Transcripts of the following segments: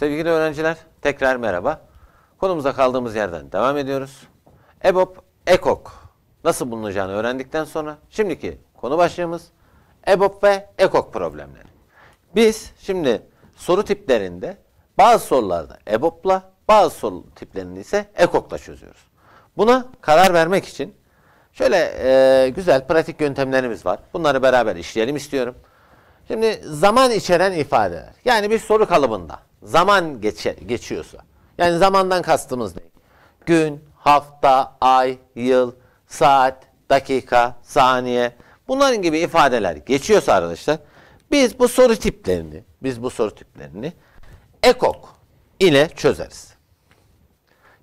Sevgili öğrenciler tekrar merhaba. Konumuza kaldığımız yerden devam ediyoruz. EBOB, EKOK nasıl bulunacağını öğrendikten sonra şimdiki konu başlığımız EBOB ve EKOK problemleri. Biz şimdi soru tiplerinde bazı sorularda EBOB'la bazı soru tiplerini ise EKOK'la çözüyoruz. Buna karar vermek için şöyle e, güzel pratik yöntemlerimiz var. Bunları beraber işleyelim istiyorum. Şimdi zaman içeren ifadeler. Yani bir soru kalıbında Zaman geçe, geçiyorsa. Yani zamandan kastımız ne? Gün, hafta, ay, yıl, saat, dakika, saniye. Bunların gibi ifadeler geçiyorsa arkadaşlar biz bu soru tiplerini, biz bu soru tiplerini ekok ile çözeriz.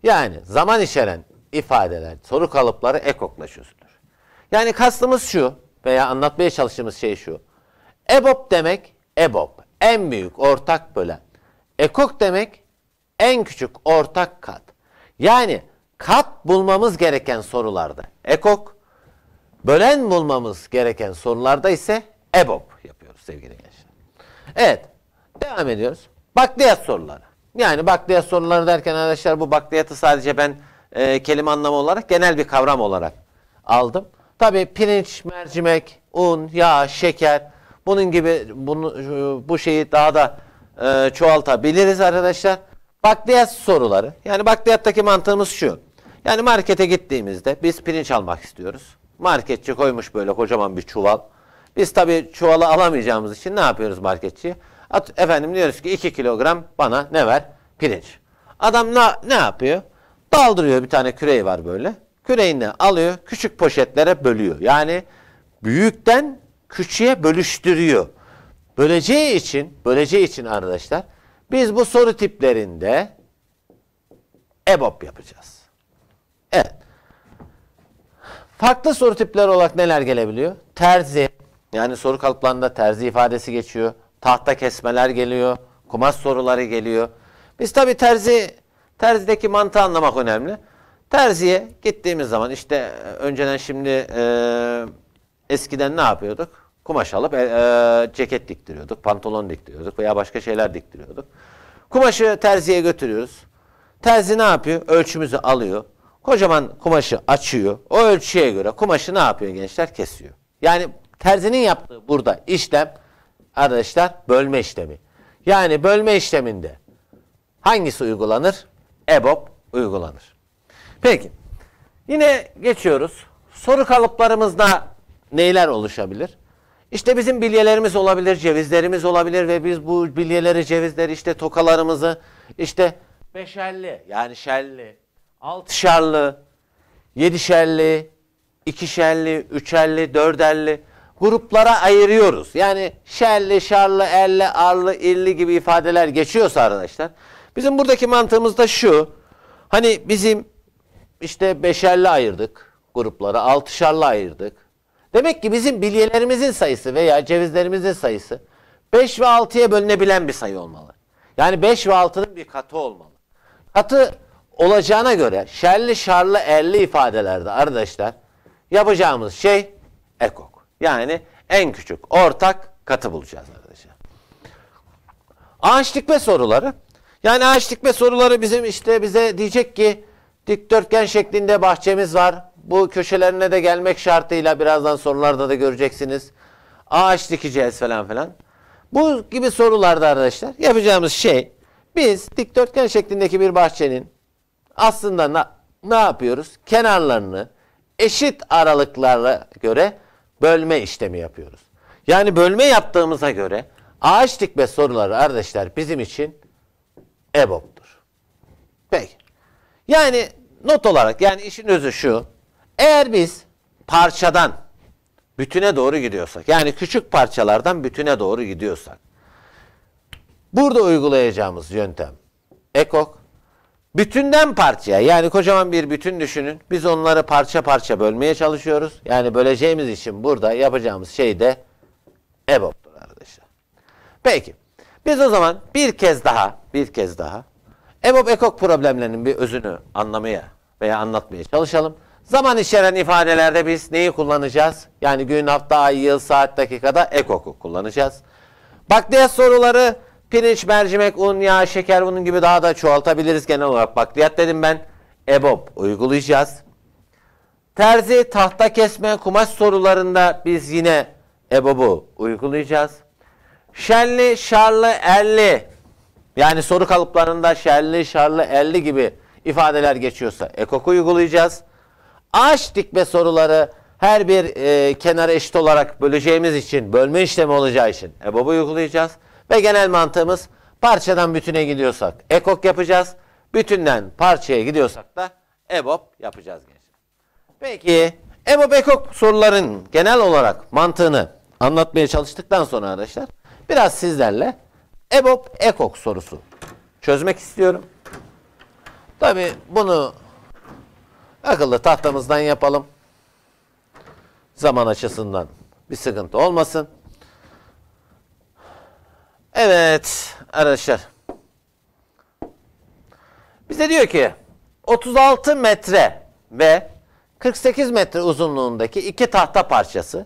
Yani zaman içeren ifadeler, soru kalıpları ekokla çözülür. Yani kastımız şu veya anlatmaya çalıştığımız şey şu. EBOB demek EBOB, en büyük ortak bölen. Ekok demek en küçük ortak kat. Yani kat bulmamız gereken sorularda ekok, bölen bulmamız gereken sorularda ise EBOB yapıyoruz sevgili gençler. Evet, devam ediyoruz. Bakliyat soruları. Yani bakliyat soruları derken arkadaşlar bu bakliyatı sadece ben e, kelime anlamı olarak genel bir kavram olarak aldım. Tabi pirinç, mercimek, un, yağ, şeker bunun gibi bunu, e, bu şeyi daha da e, çoğaltabiliriz arkadaşlar. Bakliyat soruları. Yani bakliyattaki mantığımız şu. Yani markete gittiğimizde biz pirinç almak istiyoruz. Marketçi koymuş böyle kocaman bir çuval. Biz tabii çuvalı alamayacağımız için ne yapıyoruz marketçiye? At, efendim diyoruz ki 2 kilogram bana ne ver? Pirinç. Adam ne, ne yapıyor? Daldırıyor bir tane küreği var böyle. Küreğini alıyor küçük poşetlere bölüyor. Yani büyükten küçüğe bölüştürüyor. Böleceği için, böleceği için arkadaşlar biz bu soru tiplerinde EBOB yapacağız. Evet. Farklı soru tipleri olarak neler gelebiliyor? Terzi, yani soru kalıplarında terzi ifadesi geçiyor. Tahta kesmeler geliyor. Kumaş soruları geliyor. Biz tabi terzi, terzideki mantığı anlamak önemli. Terziye gittiğimiz zaman işte e, önceden şimdi e, eskiden ne yapıyorduk? Kumaş alıp e, e, ceket diktiriyorduk, pantolon diktiriyorduk veya başka şeyler diktiriyorduk. Kumaşı terziye götürüyoruz. Terzi ne yapıyor? Ölçümüzü alıyor. Kocaman kumaşı açıyor. O ölçüye göre kumaşı ne yapıyor gençler? Kesiyor. Yani terzinin yaptığı burada işlem arkadaşlar bölme işlemi. Yani bölme işleminde hangisi uygulanır? EBOB uygulanır. Peki. Yine geçiyoruz. Soru kalıplarımızda neyler oluşabilir? İşte bizim bilyelerimiz olabilir, cevizlerimiz olabilir ve biz bu bilyeleri, cevizleri işte tokalarımızı işte beşerli yani şerli, altışarlı, yedişerli, ikişerli, üçerli, dörderli gruplara ayırıyoruz. Yani şerli, şarlı, elli, arlı, illi gibi ifadeler geçiyorsa arkadaşlar. Bizim buradaki mantığımız da şu. Hani bizim işte beşerli ayırdık gruplara, altışarlı ayırdık. Demek ki bizim bilyelerimizin sayısı veya cevizlerimizin sayısı 5 ve 6'ya bölünebilen bir sayı olmalı. Yani 5 ve 6'nın bir katı olmalı. Katı olacağına göre şerli şarlı erli ifadelerde arkadaşlar yapacağımız şey ekok. Yani en küçük ortak katı bulacağız arkadaşlar. Ağaç dikme soruları. Yani ağaç dikme soruları bizim işte bize diyecek ki dikdörtgen şeklinde bahçemiz var. Bu köşelerine de gelmek şartıyla birazdan sorularda da göreceksiniz. Ağaç dikeceğiz falan filan. Bu gibi sorularda arkadaşlar yapacağımız şey biz dikdörtgen şeklindeki bir bahçenin aslında ne, ne yapıyoruz? Kenarlarını eşit aralıklarla göre bölme işlemi yapıyoruz. Yani bölme yaptığımıza göre ağaç dikme soruları arkadaşlar bizim için EBOB'dur. Peki. Yani not olarak yani işin özü şu. Eğer biz parçadan bütüne doğru gidiyorsak, yani küçük parçalardan bütüne doğru gidiyorsak, burada uygulayacağımız yöntem ekok, bütünden parçaya yani kocaman bir bütün düşünün. Biz onları parça parça bölmeye çalışıyoruz. Yani böleceğimiz için burada yapacağımız şey de EBOB'dur arkadaşlar. Peki. Biz o zaman bir kez daha, bir kez daha ebop ekok problemlerinin bir özünü anlamaya veya anlatmaya çalışalım. Zaman içeren ifadelerde biz neyi kullanacağız? Yani gün, hafta, ay, yıl, saat, dakikada ek oku kullanacağız. Bakliyat soruları pirinç, mercimek, un, yağ, şeker bunun gibi daha da çoğaltabiliriz genel olarak. Bakliyat dedim ben. EBOB uygulayacağız. Terzi, tahta kesme, kumaş sorularında biz yine EBOB'u uygulayacağız. Şenli, şarlı, elli yani soru kalıplarında şerli, şarlı, elli gibi ifadeler geçiyorsa ekoku uygulayacağız ağaç dikme soruları her bir e, kenara eşit olarak böleceğimiz için, bölme işlemi olacağı için EBOB'u uygulayacağız. Ve genel mantığımız parçadan bütüne gidiyorsak ekok yapacağız. Bütünden parçaya gidiyorsak da EBOB yapacağız gençler. Peki EBOB ekok soruların genel olarak mantığını anlatmaya çalıştıktan sonra arkadaşlar biraz sizlerle EBOB ekok sorusu çözmek istiyorum. Tabi bunu Akıllı tahtamızdan yapalım. Zaman açısından bir sıkıntı olmasın. Evet arkadaşlar. Bize diyor ki 36 metre ve 48 metre uzunluğundaki iki tahta parçası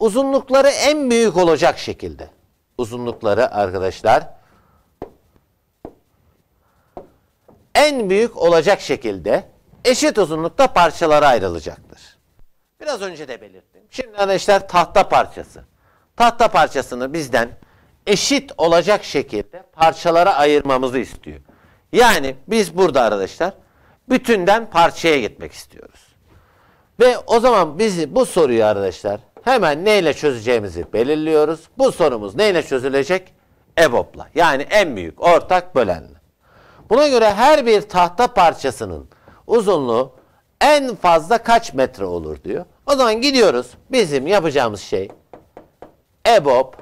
uzunlukları en büyük olacak şekilde. Uzunlukları arkadaşlar en büyük olacak şekilde eşit uzunlukta parçalara ayrılacaktır. Biraz önce de belirttim. Şimdi arkadaşlar tahta parçası. Tahta parçasını bizden eşit olacak şekilde parçalara ayırmamızı istiyor. Yani biz burada arkadaşlar bütünden parçaya gitmek istiyoruz. Ve o zaman biz bu soruyu arkadaşlar hemen neyle çözeceğimizi belirliyoruz. Bu sorumuz neyle çözülecek? EBOB'la. Yani en büyük ortak bölenle. Buna göre her bir tahta parçasının uzunluğu en fazla kaç metre olur diyor. O zaman gidiyoruz. Bizim yapacağımız şey EBOB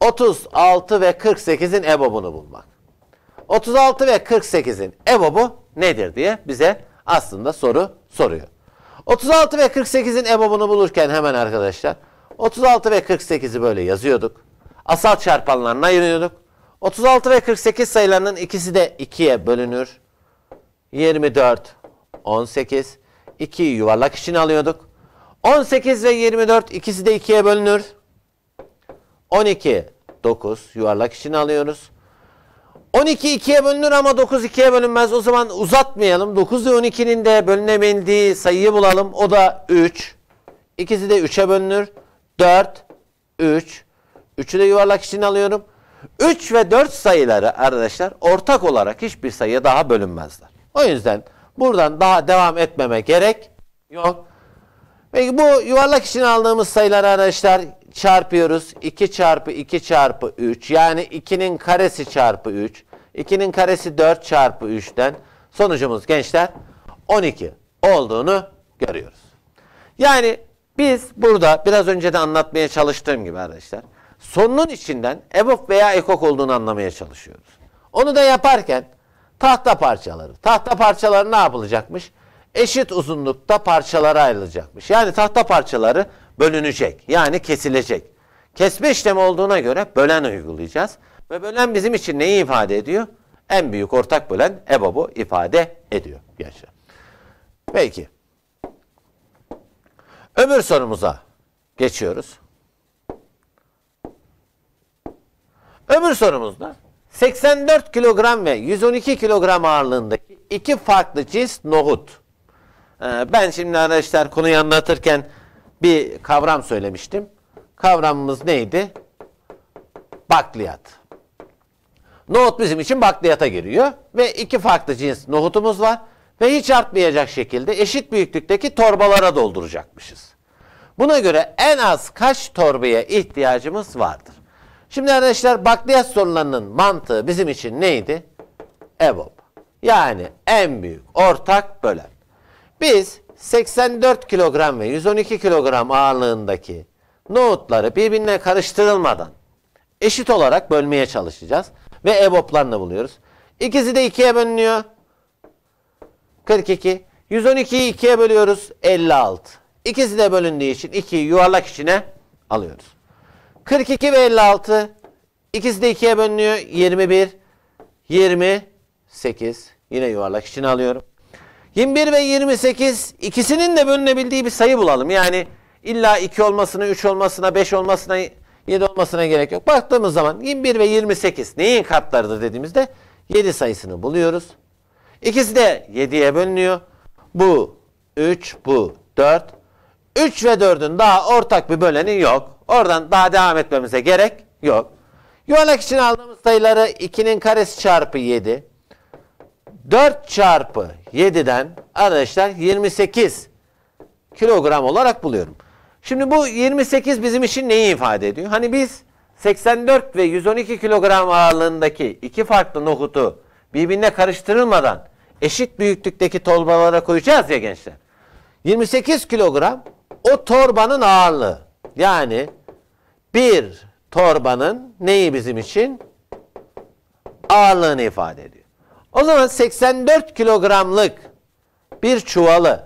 36 ve 48'in EBOB'unu bulmak. 36 ve 48'in EBOB'u nedir diye bize aslında soru soruyor. 36 ve 48'in EBOB'unu bulurken hemen arkadaşlar 36 ve 48'i böyle yazıyorduk. Asal çarpanlarına ayırıyorduk. 36 ve 48 sayılarının ikisi de 2'ye bölünür. 24, 18. 2'yi yuvarlak içine alıyorduk. 18 ve 24 ikisi de 2'ye bölünür. 12, 9 yuvarlak içine alıyoruz. 12 2'ye bölünür ama 9 2'ye bölünmez. O zaman uzatmayalım. 9 ve 12'nin de bölünebildiği sayıyı bulalım. O da 3. İkisi de 3'e bölünür. 4, 3. 3'ü de yuvarlak içine alıyorum. 3 ve 4 sayıları arkadaşlar ortak olarak hiçbir sayıya daha bölünmezler. O yüzden buradan daha devam etmeme gerek yok. Peki bu yuvarlak için aldığımız sayıları arkadaşlar çarpıyoruz. 2 çarpı 2 çarpı 3 yani 2'nin karesi çarpı 3. 2'nin karesi 4 çarpı 3'ten sonucumuz gençler 12 olduğunu görüyoruz. Yani biz burada biraz önce de anlatmaya çalıştığım gibi arkadaşlar sonunun içinden EBOB veya EKOK olduğunu anlamaya çalışıyoruz. Onu da yaparken tahta parçaları. Tahta parçaları ne yapılacakmış? Eşit uzunlukta parçalara ayrılacakmış. Yani tahta parçaları bölünecek. Yani kesilecek. Kesme işlemi olduğuna göre bölen uygulayacağız. Ve bölen bizim için neyi ifade ediyor? En büyük ortak bölen EBAB'ı ifade ediyor gençler. Peki. Öbür sorumuza geçiyoruz. Öbür sorumuzda 84 kilogram ve 112 kilogram ağırlığındaki iki farklı cins nohut. Ee, ben şimdi arkadaşlar konuyu anlatırken bir kavram söylemiştim. Kavramımız neydi? Bakliyat. Nohut bizim için bakliyata giriyor ve iki farklı cins nohutumuz var ve hiç artmayacak şekilde eşit büyüklükteki torbalara dolduracakmışız. Buna göre en az kaç torbaya ihtiyacımız vardır? Şimdi arkadaşlar bakliyat sorularının mantığı bizim için neydi? EBOB. Yani en büyük ortak bölen. Biz 84 kilogram ve 112 kilogram ağırlığındaki nohutları birbirine karıştırılmadan eşit olarak bölmeye çalışacağız. Ve EBOB'larını buluyoruz. İkisi de 2'ye bölünüyor. 42. 112'yi 2'ye bölüyoruz. 56. İkisi de bölündüğü için 2'yi yuvarlak içine alıyoruz. 42 ve 56. İkisi de 2'ye bölünüyor. 21, 28. Yine yuvarlak içine alıyorum. 21 ve 28 ikisinin de bölünebildiği bir sayı bulalım. Yani illa 2 olmasına, 3 olmasına, 5 olmasına, 7 olmasına gerek yok. Baktığımız zaman 21 ve 28 neyin katlarıdır dediğimizde 7 sayısını buluyoruz. İkisi de 7'ye bölünüyor. Bu 3, bu 4. 3 ve 4'ün daha ortak bir böleni yok. Oradan daha devam etmemize gerek yok. Yuvarlak için aldığımız sayıları 2'nin karesi çarpı 7. 4 çarpı 7'den arkadaşlar 28 kilogram olarak buluyorum. Şimdi bu 28 bizim için neyi ifade ediyor? Hani biz 84 ve 112 kilogram ağırlığındaki iki farklı nohutu birbirine karıştırılmadan eşit büyüklükteki torbalara koyacağız ya gençler. 28 kilogram o torbanın ağırlığı. Yani bir torbanın neyi bizim için? Ağırlığını ifade ediyor. O zaman 84 kilogramlık bir çuvalı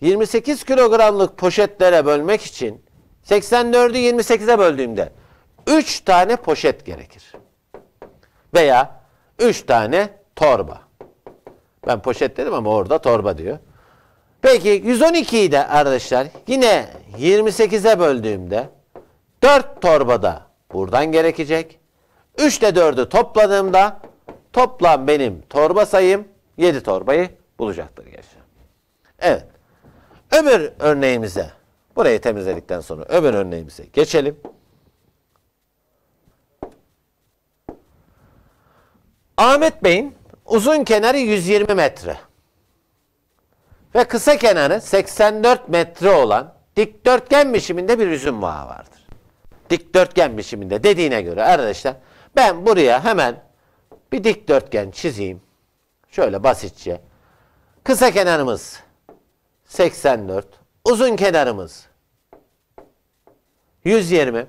28 kilogramlık poşetlere bölmek için 84'ü 28'e böldüğümde 3 tane poşet gerekir. Veya 3 tane torba. Ben poşet dedim ama orada torba diyor. Peki 112'yi de arkadaşlar yine 28'e böldüğümde 4 torbada buradan gerekecek. 3 ile 4'ü topladığımda toplam benim torba sayım 7 torbayı bulacaktır gençler. Evet. Öbür örneğimize burayı temizledikten sonra öbür örneğimize geçelim. Ahmet Bey'in uzun kenarı 120 metre ve kısa kenarı 84 metre olan dikdörtgen biçiminde bir üzüm bağı vardır. Dikdörtgen biçiminde dediğine göre arkadaşlar ben buraya hemen bir dikdörtgen çizeyim. Şöyle basitçe. Kısa kenarımız 84, uzun kenarımız 120.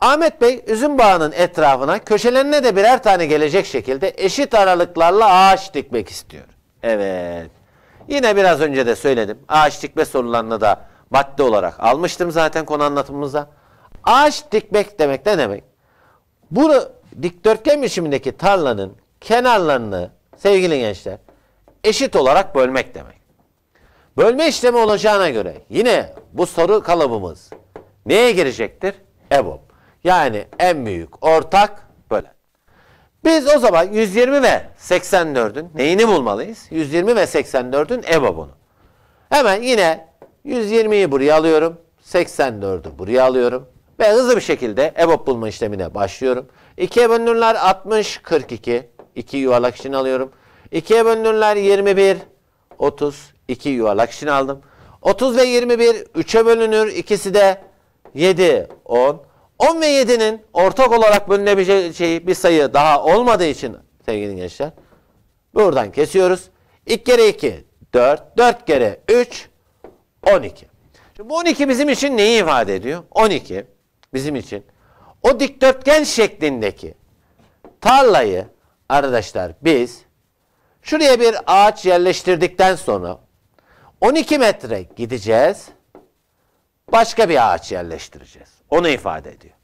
Ahmet Bey üzüm bağının etrafına köşelerine de birer tane gelecek şekilde eşit aralıklarla ağaç dikmek istiyor. Evet. Yine biraz önce de söyledim. Ağaç dikme sorularını da madde olarak almıştım zaten konu anlatımımıza. Ağaç dikmek demek ne demek? Bu dikdörtgen biçimindeki tarlanın kenarlarını sevgili gençler eşit olarak bölmek demek. Bölme işlemi olacağına göre yine bu soru kalıbımız neye girecektir? EBOB. Yani en büyük ortak biz o zaman 120 ve 84'ün neyini bulmalıyız? 120 ve 84'ün EBAB'ını. Hemen yine 120'yi buraya alıyorum. 84'ü buraya alıyorum. Ve hızlı bir şekilde EBOB bulma işlemine başlıyorum. 2'ye bölünürler 60, 42. 2 yuvarlak için alıyorum. 2'ye bölünürler 21, 30. 2 yuvarlak için aldım. 30 ve 21 3'e bölünür. İkisi de 7, 10. 10 ve 7'nin ortak olarak bölünebileceği şey, bir sayı daha olmadığı için sevgili gençler. Buradan kesiyoruz. 2 kere 2 4, 4 kere 3 12. Şimdi bu 12 bizim için neyi ifade ediyor? 12 bizim için o dikdörtgen şeklindeki tarlayı arkadaşlar biz şuraya bir ağaç yerleştirdikten sonra 12 metre gideceğiz. Başka bir ağaç yerleştireceğiz. Onu ifade ediyor.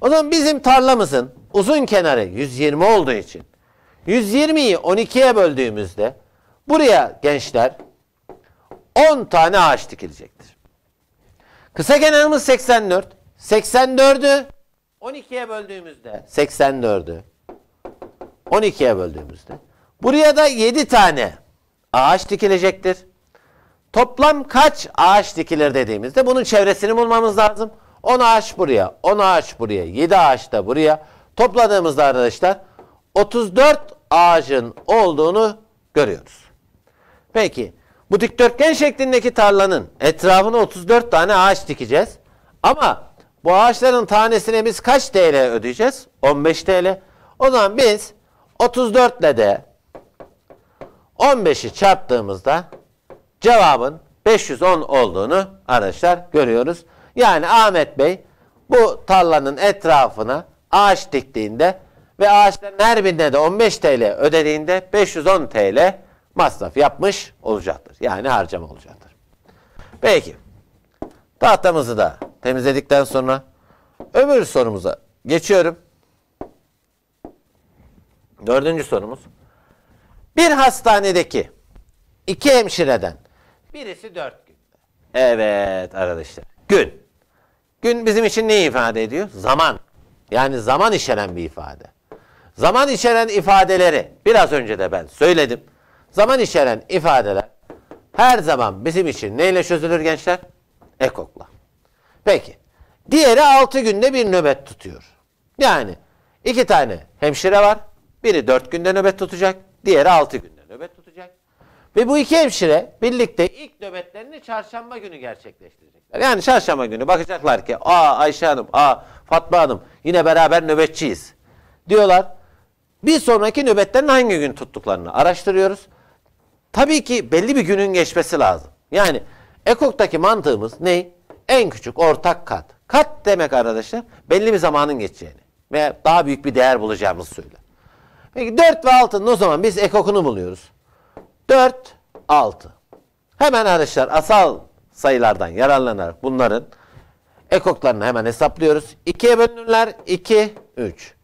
O zaman bizim tarlamızın uzun kenarı 120 olduğu için 120'yi 12'ye böldüğümüzde buraya gençler 10 tane ağaç dikilecektir. Kısa kenarımız 84. 84'ü 12'ye böldüğümüzde 84'ü 12'ye böldüğümüzde buraya da 7 tane ağaç dikilecektir. Toplam kaç ağaç dikilir dediğimizde bunun çevresini bulmamız lazım. 10 ağaç buraya, 10 ağaç buraya, 7 ağaç da buraya. Topladığımızda arkadaşlar 34 ağacın olduğunu görüyoruz. Peki bu dikdörtgen şeklindeki tarlanın etrafına 34 tane ağaç dikeceğiz. Ama bu ağaçların tanesine biz kaç TL ödeyeceğiz? 15 TL. O zaman biz 34 ile de 15'i çarptığımızda cevabın 510 olduğunu arkadaşlar görüyoruz. Yani Ahmet Bey bu tarlanın etrafına ağaç diktiğinde ve ağaçların her birine de 15 TL ödediğinde 510 TL masraf yapmış olacaktır. Yani harcama olacaktır. Peki. Tahtamızı da temizledikten sonra öbür sorumuza geçiyorum. Dördüncü sorumuz. Bir hastanedeki iki hemşireden birisi dört gün. Evet arkadaşlar. Gün. Gün bizim için ne ifade ediyor? Zaman. Yani zaman içeren bir ifade. Zaman içeren ifadeleri biraz önce de ben söyledim. Zaman içeren ifadeler her zaman bizim için neyle çözülür gençler? Ekokla. Peki. Diğeri 6 günde bir nöbet tutuyor. Yani iki tane hemşire var. Biri 4 günde nöbet tutacak. Diğeri 6 günde nöbet tutacak. Ve bu iki hemşire birlikte ilk nöbetlerini çarşamba günü gerçekleştirecekler. Yani çarşamba günü bakacaklar ki aa Ayşe Hanım, aa Fatma Hanım yine beraber nöbetçiyiz. Diyorlar bir sonraki nöbetlerin hangi gün tuttuklarını araştırıyoruz. Tabii ki belli bir günün geçmesi lazım. Yani EKOK'taki mantığımız ne? En küçük ortak kat. Kat demek arkadaşlar belli bir zamanın geçeceğini ve daha büyük bir değer bulacağımızı söyler. Peki 4 ve altında o zaman biz ekokunu buluyoruz. 4, 6. Hemen arkadaşlar asal sayılardan yararlanarak bunların ekoklarını hemen hesaplıyoruz. 2'ye bölünürler 2, 3.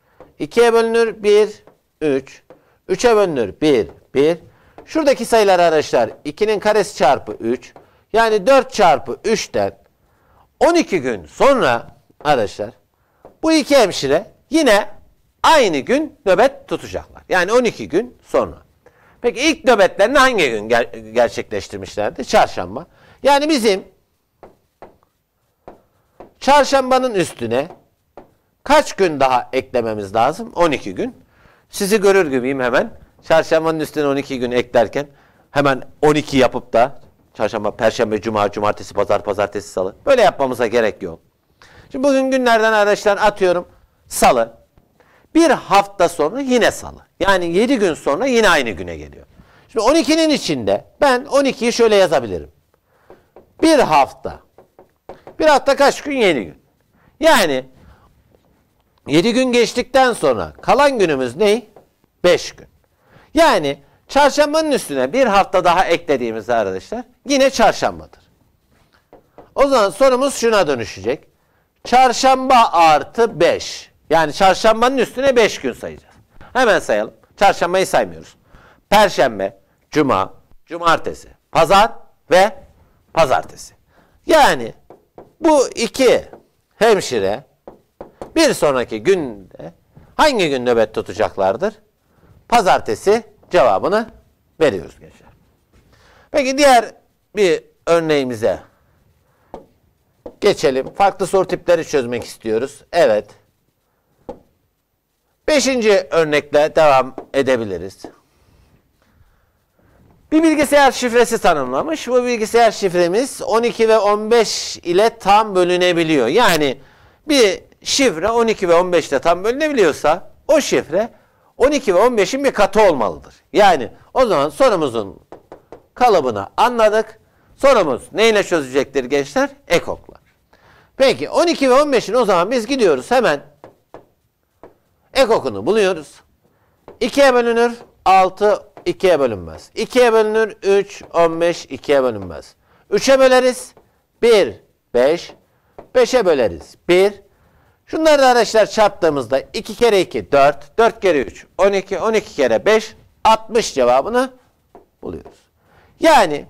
2'ye bölünür 1, 3. 3'e bölünür 1, 1. Şuradaki sayılar arkadaşlar 2'nin karesi çarpı 3. Yani 4 çarpı 3'ten 12 gün sonra arkadaşlar bu iki hemşire yine aynı gün nöbet tutacaklar. Yani 12 gün sonra. Peki ilk nöbetlerini hangi gün ger gerçekleştirmişlerdi? Çarşamba. Yani bizim çarşambanın üstüne kaç gün daha eklememiz lazım? 12 gün. Sizi görür gibiyim hemen. Çarşambanın üstüne 12 gün eklerken hemen 12 yapıp da çarşamba, perşembe, cuma, cumartesi, pazar, pazartesi, salı. Böyle yapmamıza gerek yok. Şimdi bugün günlerden arkadaşlar atıyorum salı. Bir hafta sonra yine salı. Yani 7 gün sonra yine aynı güne geliyor. Şimdi 12'nin içinde ben 12'yi şöyle yazabilirim. Bir hafta. Bir hafta kaç gün? 7 gün. Yani 7 gün geçtikten sonra kalan günümüz ne? 5 gün. Yani çarşambanın üstüne bir hafta daha eklediğimizde arkadaşlar yine çarşambadır. O zaman sorumuz şuna dönüşecek. Çarşamba artı 5 yani çarşambanın üstüne 5 gün sayacağız. Hemen sayalım. Çarşambayı saymıyoruz. Perşembe, cuma, cumartesi, pazar ve pazartesi. Yani bu iki hemşire bir sonraki günde hangi gün nöbet tutacaklardır? Pazartesi cevabını veriyoruz gençler. Peki diğer bir örneğimize geçelim. Farklı soru tipleri çözmek istiyoruz. Evet. Beşinci örnekle devam edebiliriz. Bir bilgisayar şifresi tanımlamış. Bu bilgisayar şifremiz 12 ve 15 ile tam bölünebiliyor. Yani bir şifre 12 ve 15 ile tam bölünebiliyorsa o şifre 12 ve 15'in bir katı olmalıdır. Yani o zaman sorumuzun kalıbını anladık. Sorumuz neyle çözecektir gençler? Ekokla. Peki 12 ve 15'in o zaman biz gidiyoruz hemen Ekokunu buluyoruz. 2'ye bölünür 6 2'ye bölünmez. 2'ye bölünür 3 15 2'ye bölünmez. 3'e böleriz 1 5 5'e böleriz 1 Şunları da arkadaşlar çarptığımızda 2 kere 2 4 4 kere 3 12 12 kere 5 60 cevabını buluyoruz. Yani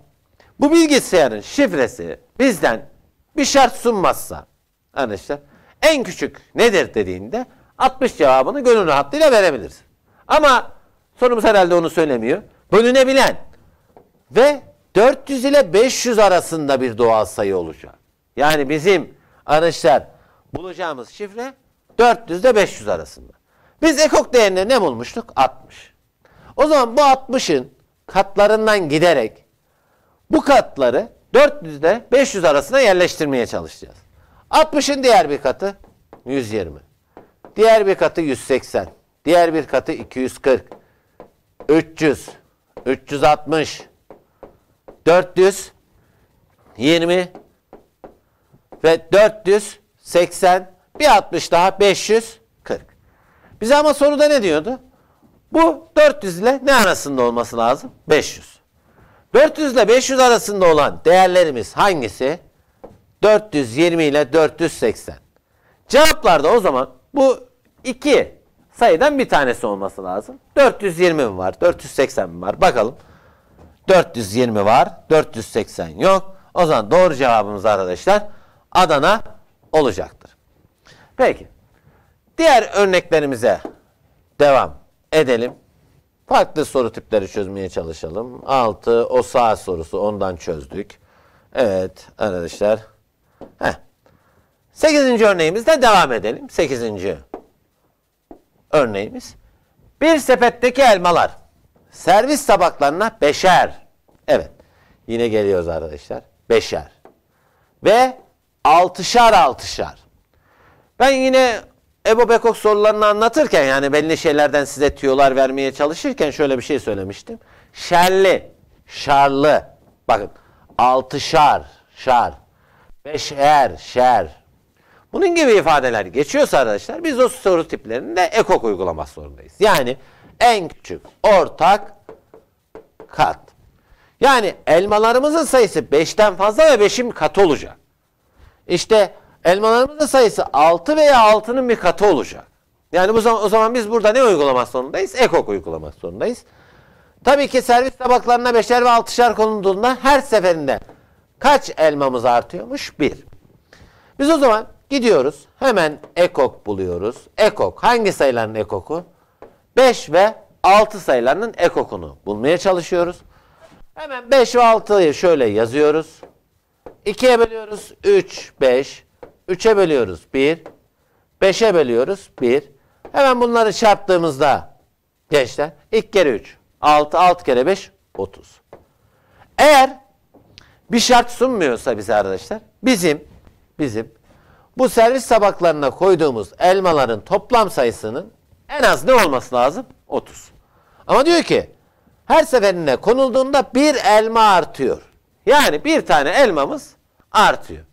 bu bilgisayarın şifresi bizden bir şart sunmazsa arkadaşlar en küçük nedir dediğinde 60 cevabını gönül rahatlığıyla verebilirsin. Ama sorumuz herhalde onu söylemiyor. Bölünebilen ve 400 ile 500 arasında bir doğal sayı olacak. Yani bizim araçlar bulacağımız şifre 400 ile 500 arasında. Biz ekok değerini ne bulmuştuk? 60. O zaman bu 60'ın katlarından giderek bu katları 400 ile 500 arasına yerleştirmeye çalışacağız. 60'ın diğer bir katı 120. Diğer bir katı 180. Diğer bir katı 240. 300. 360. 400. 20 ve 480 bir 60 daha 540. Bize ama soruda ne diyordu? Bu 400 ile ne arasında olması lazım? 500. 400 ile 500 arasında olan değerlerimiz hangisi? 420 ile 480. Cevaplarda o zaman bu iki sayıdan bir tanesi olması lazım. 420 mi var? 480 mi var? Bakalım. 420 var. 480 yok. O zaman doğru cevabımız arkadaşlar Adana olacaktır. Peki. Diğer örneklerimize devam edelim. Farklı soru tipleri çözmeye çalışalım. 6 o sağ sorusu ondan çözdük. Evet arkadaşlar. Heh. Sekizinci örneğimizde devam edelim. Sekizinci örneğimiz. Bir sepetteki elmalar servis tabaklarına beşer. Evet. Yine geliyoruz arkadaşlar. Beşer. Ve altışar altışar. Ben yine Ebu Bekok sorularını anlatırken yani belli şeylerden size tüyolar vermeye çalışırken şöyle bir şey söylemiştim. Şerli, şarlı. Bakın altışar, şar. Beşer, şer. Bunun gibi ifadeler geçiyorsa arkadaşlar biz o soru tiplerinde ekok uygulamak zorundayız. Yani en küçük ortak kat. Yani elmalarımızın sayısı 5'ten fazla ve 5'in katı olacak. İşte elmalarımızın sayısı 6 veya 6'nın bir katı olacak. Yani bu zaman, o zaman biz burada ne uygulamak zorundayız? Ekok uygulamak zorundayız. Tabii ki servis tabaklarına beşer ve altışar konulduğunda her seferinde kaç elmamız artıyormuş? Bir. Biz o zaman Gidiyoruz. Hemen ekok buluyoruz. Ekok. Hangi sayıların ekoku? 5 ve 6 sayılarının ekokunu bulmaya çalışıyoruz. Hemen 5 ve 6'yı şöyle yazıyoruz. 2'ye bölüyoruz 3, 5. 3'e bölüyoruz 1. 5'e bölüyoruz 1. Hemen bunları çarptığımızda gençler ilk kere 3. 6, 6 kere 5, 30. Eğer bir şart sunmuyorsa bize arkadaşlar bizim bizim bu servis tabaklarına koyduğumuz elmaların toplam sayısının en az ne olması lazım? 30. Ama diyor ki her seferinde konulduğunda bir elma artıyor. Yani bir tane elmamız artıyor.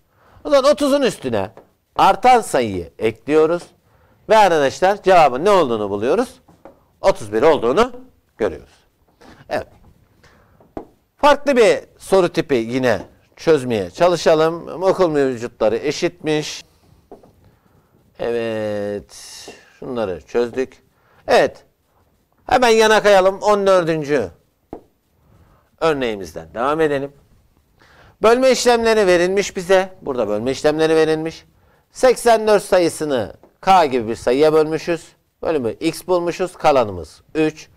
O zaman 30'un üstüne artan sayıyı ekliyoruz. Ve arkadaşlar cevabın ne olduğunu buluyoruz. 31 olduğunu görüyoruz. Evet. Farklı bir soru tipi yine çözmeye çalışalım. Okul mevcutları eşitmiş. Evet. Şunları çözdük. Evet. Hemen yana kayalım 14. örneğimizden. Devam edelim. Bölme işlemleri verilmiş bize. Burada bölme işlemleri verilmiş. 84 sayısını k gibi bir sayıya bölmüşüz. Bölümü x bulmuşuz. Kalanımız 3.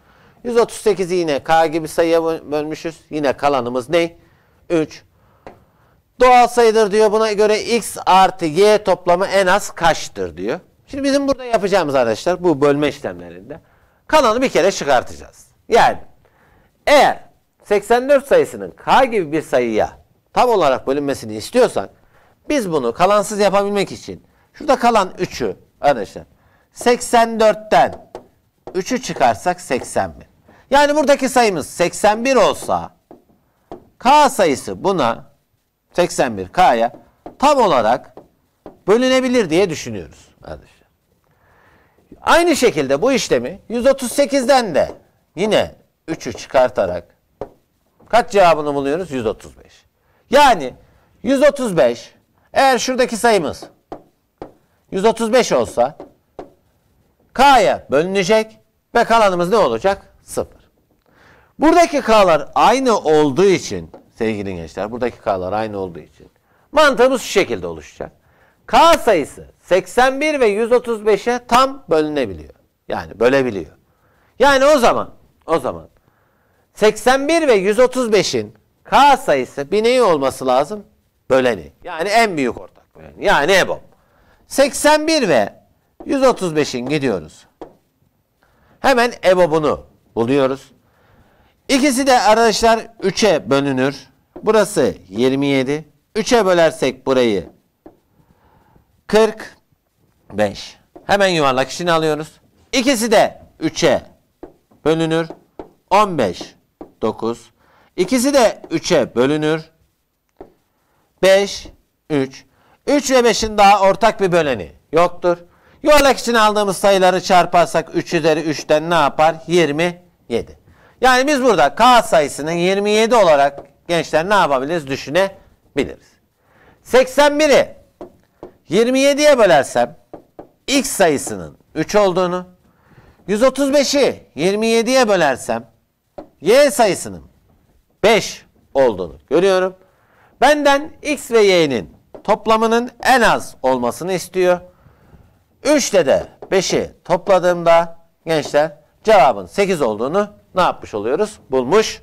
138'i yine k gibi sayıya bölmüşüz. Yine kalanımız ne? 3. Doğal sayıdır diyor. Buna göre x artı y toplamı en az kaçtır diyor. Şimdi bizim burada yapacağımız arkadaşlar bu bölme işlemlerinde kalanı bir kere çıkartacağız. Yani eğer 84 sayısının k gibi bir sayıya tam olarak bölünmesini istiyorsan biz bunu kalansız yapabilmek için şurada kalan 3'ü arkadaşlar 84'ten 3'ü çıkarsak 81. Yani buradaki sayımız 81 olsa k sayısı buna 81K'ya tam olarak bölünebilir diye düşünüyoruz Aynı şekilde bu işlemi 138'den de yine 3'ü çıkartarak kaç cevabını buluyoruz? 135. Yani 135 eğer şuradaki sayımız 135 olsa K'ya bölünecek ve kalanımız ne olacak? 0. Buradaki K'lar aynı olduğu için sevgili gençler. Buradaki K'lar aynı olduğu için. Mantığımız şu şekilde oluşacak. K sayısı 81 ve 135'e tam bölünebiliyor. Yani bölebiliyor. Yani o zaman o zaman 81 ve 135'in K sayısı bir neyi olması lazım? Böleni. Yani en büyük ortak böleni. Yani EBOB. 81 ve 135'in gidiyoruz. Hemen EBOB'unu buluyoruz. İkisi de arkadaşlar 3'e bölünür. Burası 27. 3'e bölersek burayı 45. Hemen yuvarlak işini alıyoruz. İkisi de 3'e bölünür. 15, 9. İkisi de 3'e bölünür. 5, 3. 3 ve 5'in daha ortak bir böleni yoktur. Yuvarlak için aldığımız sayıları çarparsak 3 üzeri 3'ten ne yapar? 27. Yani biz burada k sayısının 27 olarak gençler ne yapabiliriz? Düşünebiliriz. 81'i 27'ye bölersem x sayısının 3 olduğunu, 135'i 27'ye bölersem y sayısının 5 olduğunu görüyorum. Benden x ve y'nin toplamının en az olmasını istiyor. 3'te de 5'i topladığımda gençler cevabın 8 olduğunu ne yapmış oluyoruz? Bulmuş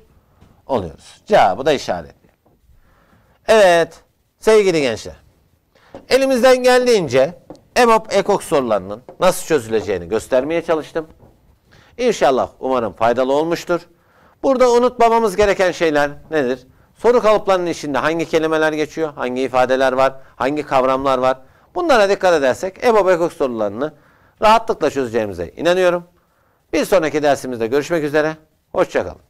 oluyoruz. Cevabı da işaretli. Evet sevgili gençler. Elimizden geldiğince EBOB ekok sorularının nasıl çözüleceğini göstermeye çalıştım. İnşallah umarım faydalı olmuştur. Burada unutmamamız gereken şeyler nedir? Soru kalıplarının içinde hangi kelimeler geçiyor, hangi ifadeler var, hangi kavramlar var. Bunlara dikkat edersek EBOB ekok sorularını rahatlıkla çözeceğimize inanıyorum. Bir sonraki dersimizde görüşmek üzere. Hoşçakalın.